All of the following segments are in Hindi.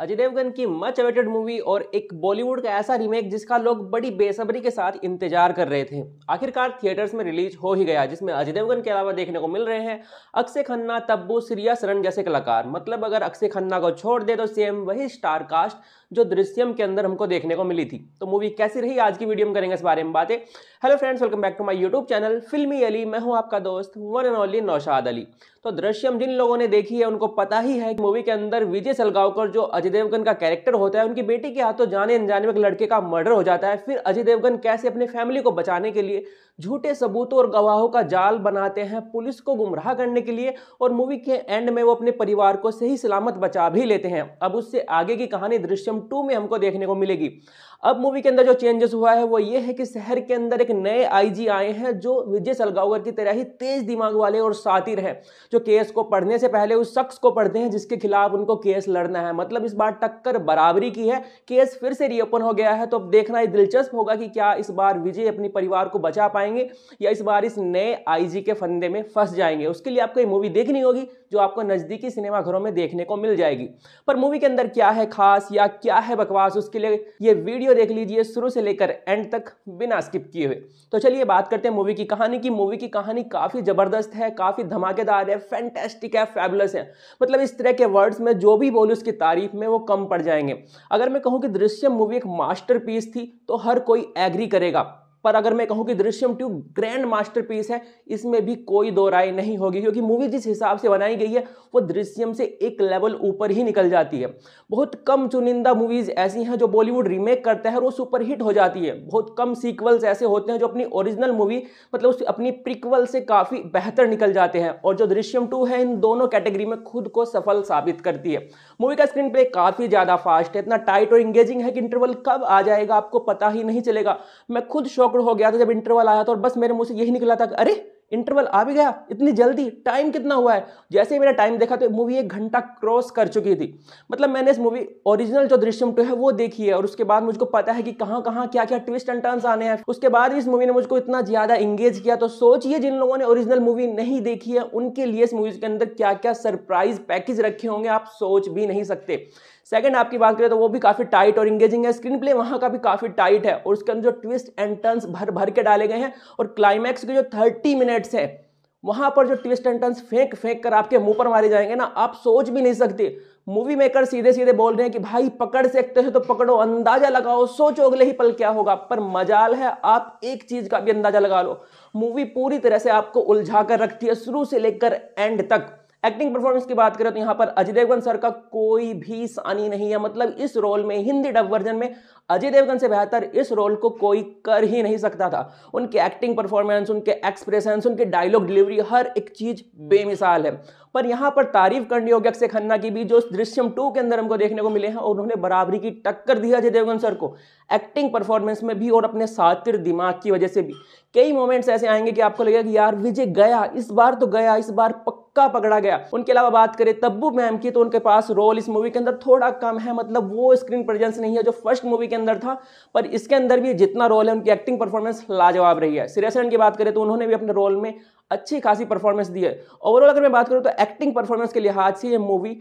अजय देवगन की मच अवेटेड मूवी और एक बॉलीवुड का ऐसा रीमेक जिसका लोग बड़ी बेसब्री के साथ इंतजार कर रहे थे आखिरकार थिएटर्स में रिलीज हो ही गया जिसमें अजय देवगन के अलावा देखने को मिल रहे हैं अक्षय खन्ना तब्बू सिरिया सरन जैसे कलाकार मतलब अगर अक्षय खन्ना को छोड़ दे तो सेम वही स्टार कास्ट जो दृश्यम के अंदर हमको देखने को मिली थी तो मूवी कैसी रही आज की वीडियो में करेंगे इस बारे में बातें hello friends welcome back to my YouTube channel Filmi Ali मैं हूं आपका दोस्त one and only Naushad Ali तो दृश्यम जिन लोगों ने देखी है उनको पता ही है मूवी के अंदर विजय सलगांवकर जो अजय अजय देवगन का कैरेक्टर होता है उनकी बेटी के हाथों जाने अनजाने में एक लड़के का मर्डर हो जाता है फिर अजय देवगन कैसे अपनी फैमिली को बचाने के लिए झूठे सबूतों और गवाहों का जाल बनाते हैं पुलिस को गुमराह करने के लिए और मूवी के एंड में वो अपने परिवार को सही सलामत बचा भी लेते हैं अब उससे आगे की कहानी दृश्यम टू में हमको देखने को मिलेगी अब मूवी के अंदर जो चेंजेस हुआ है वो ये है कि शहर के अंदर एक नए आईजी आए हैं जो विजय सलगावकर की तरह ही तेज दिमाग वाले और सातिर हैं जो केस को पढ़ने से पहले उस शख्स को पढ़ते हैं जिसके खिलाफ उनको केस लड़ना है मतलब इस बार टक्कर बराबरी की है केस फिर से रीओपन हो गया है तो अब देखना ही दिलचस्प होगा कि क्या इस बार विजय अपने परिवार को बचा पाएंगे या इस बार इस नए आईजी के फंदे में फंस जाएंगे उसके लिए आपको ये मूवी देखनी होगी जो आपको नज़दीकी सिनेमाघरों में देखने को मिल जाएगी पर मूवी के अंदर क्या है खास या क्या है बकवास उसके लिए ये वीडियो देख लीजिए शुरू से लेकर एंड तक बिना स्किप किए हुए तो चलिए बात करते हैं मूवी की कहानी की मूवी की कहानी काफ़ी ज़बरदस्त है काफ़ी धमाकेदार है फैंटेस्टिक है फैबुलस है मतलब इस तरह के वर्ड्स में जो भी बोलूँ उसकी तारीफ में में वो कम पड़ जाएंगे अगर मैं कहूँ कि दृश्यम मूवी एक मास्टर थी तो हर कोई एग्री करेगा पर अगर मैं कहूं कि दृश्यम टू ग्रैंड मास्टरपीस है इसमें भी कोई दो राय नहीं होगी क्योंकि मूवी जिस हिसाब से बनाई गई है वो दृश्यम से एक लेवल ऊपर ही निकल जाती है बहुत कम चुनिंदा मूवीज़ ऐसी हैं जो बॉलीवुड रीमेक करते हैं और वो सुपरहिट हो जाती है बहुत कम सीक्वल्स ऐसे होते हैं जो अपनी ओरिजिनल मूवी मतलब उस अपनी प्रिक्वल से काफ़ी बेहतर निकल जाते हैं और जो दृश्यम टू है इन दोनों कैटेगरी में खुद को सफल साबित करती है मूवी का स्क्रीन प्ले काफ़ी ज़्यादा फास्ट है इतना टाइट और इंगेजिंग है कि इंटरवल कब आ जाएगा आपको पता ही नहीं चलेगा मैं खुद शौक आकड़ हो गया था जब इंटरवल आया था और बस मेरे मुंह से यही निकला था अरे इंटरवल आ भी गया इतनी जल्दी टाइम कितना हुआ है जैसे ही मेरा टाइम देखा तो मूवी एक घंटा क्रॉस कर चुकी थी मतलब मैंने इस मूवी ओरिजिनल जो दृश्यम टू है वो देखी है और उसके बाद मुझको पता है कि कहाँ कहाँ क्या क्या ट्विस्ट एंड टर्न्स आने हैं उसके बाद इस मूवी ने मुझको इतना ज्यादा इंगेज किया तो सोचिए जिन लोगों ने ओरिजिनल मूवी नहीं देखी है उनके लिए इस मूवी के अंदर क्या क्या सरप्राइज पैकेज रखे होंगे आप सोच भी नहीं सकते सेकंड आपकी बात करें तो वो भी काफ़ी टाइट और इंगेजिंग है स्क्रीन प्ले वहां का भी काफ़ी टाइट है और उसके अंदर जो ट्विस्ट एंड टर्न्स भर भर के डाले गए हैं और क्लाइमैक्स के जो थर्टी मिनट्स हैं वहां पर जो ट्विस्ट एंड टर्न फेंक फेंक कर आपके मुंह पर मारे जाएंगे ना आप सोच भी नहीं सकते मूवी मेकर सीधे सीधे बोल रहे हैं कि भाई पकड़ सकते हो तो पकड़ो अंदाजा लगाओ सोचो अगले ही पल क्या होगा पर मजाल है आप एक चीज का भी अंदाजा लगा लो मूवी पूरी तरह से आपको उलझा कर रखती है शुरू से लेकर एंड तक एक्टिंग परफॉर्मेंस की बात करें तो यहां पर अजय देवगन सर का कोई भी सानी नहीं है मतलब इस रोल में हिंदी डब वर्जन में अजय देवगन से बेहतर इस रोल को कोई कर ही नहीं सकता था उनके एक्टिंग परफॉर्मेंस उनके एक्सप्रेशन उनके डायलॉग डिलीवरी हर एक चीज बेमिसाल है पर यहां पर तारीफ करनी होगी अक्षय खन्ना की भी जो दृश्यम टू के अंदर हमको देखने को मिले हैं और उन्होंने बराबरी की टक्कर दी अजय देवगन सर को एक्टिंग परफॉर्मेंस में भी और अपने सातिर दिमाग की वजह से भी कई मोमेंट्स ऐसे आएंगे कि आपको लगेगा कि यार विजय गया इस बार तो गया इस बार पक्का पक्का पकड़ा गया उनके अलावा बात करें तब्बू मैम की तो उनके पास रोल इस मूवी के अंदर थोड़ा कम है मतलब वो स्क्रीन प्रेजेंस नहीं है जो फर्स्ट मूवी के अंदर था पर इसके अंदर भी जितना रोल है उनकी एक्टिंग परफॉर्मेंस लाजवाब रही है सिरेसन की बात करें तो उन्होंने भी अपने रोल में अच्छी खासी परफॉर्मेंस दी है ओवरऑल अगर मैं बात करूँ तो एक्टिंग परफॉर्मेंस के लिहाज से ये मूवी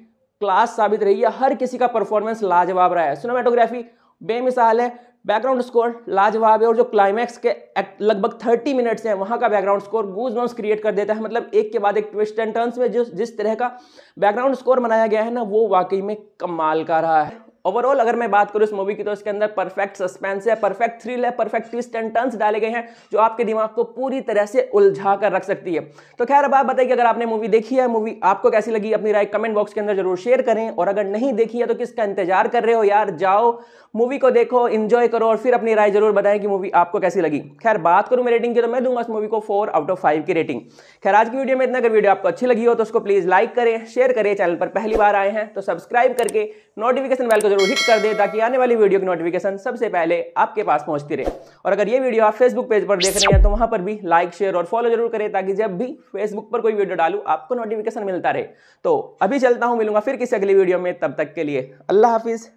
क्लास साबित रही है हर किसी का परफॉर्मेंस लाजवाब रहा है सिनेमाटोग्राफी बेमिसाल है बैकग्राउंड स्कोर लाजवाब है और जो क्लाइमैक्स के लगभग 30 मिनट्स हैं वहाँ का background score goosebumps create कर देता है मतलब एक के बाद एक ट्विस्ट एंड टर्न्स में जिस जिस तरह का बैकग्राउंड स्कोर बनाया गया है ना वो वाकई में कमाल का रहा है ओवरऑल अगर मैं बात करूँ इस मूवी की तो इसके अंदर परफेक्ट सस्पेंस है परफेक्ट थ्रिल है परफेक्ट ट्विस्ट एंड टर्न्स डाले गए हैं जो आपके दिमाग को पूरी तरह से उलझा कर रख सकती है तो खैर अब आप बताइए अगर आपने मूवी देखी है मूवी आपको कैसी लगी अपनी राय कमेंट बॉक्स के अंदर जरूर शेयर करें और अगर नहीं देखी है तो किसका इंतजार कर रहे हो यार जाओ मूवी को देखो इन्जॉय करो और फिर अपनी राय जरूर बताएं कि मूवी आपको कैसी लगी खैर बात करूं मैं रेटिंग की तो मैं दूंगा इस मूवी को फोर आउट ऑफ फाइव की रेटिंग खैर आज की वीडियो में इतना अगर वीडियो आपको अच्छी लगी हो तो उसको प्लीज लाइक करें शेयर करें चैनल पर पहली बार आए हैं तो सब्सक्राइब करके नोटिफिकेशन बेल को जरूर हिट कर दे ताकि आने वाली वीडियो की नोटिफिकेशन सबसे पहले आपके पास पहुंचती रहे और अगर ये वीडियो आप फेसबुक पेज पर देख रहे हैं तो वहां पर भी लाइक शेयर और फॉलो जरूर करें ताकि जब भी फेसबुक पर कोई वीडियो डालू आपको नोटिफिकेशन मिलता रहे तो अभी चलता हूँ मिलूंगा फिर किसी अगली वीडियो में तब तक के लिए अल्लाह हाफिज़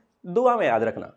दुआ में याद रखना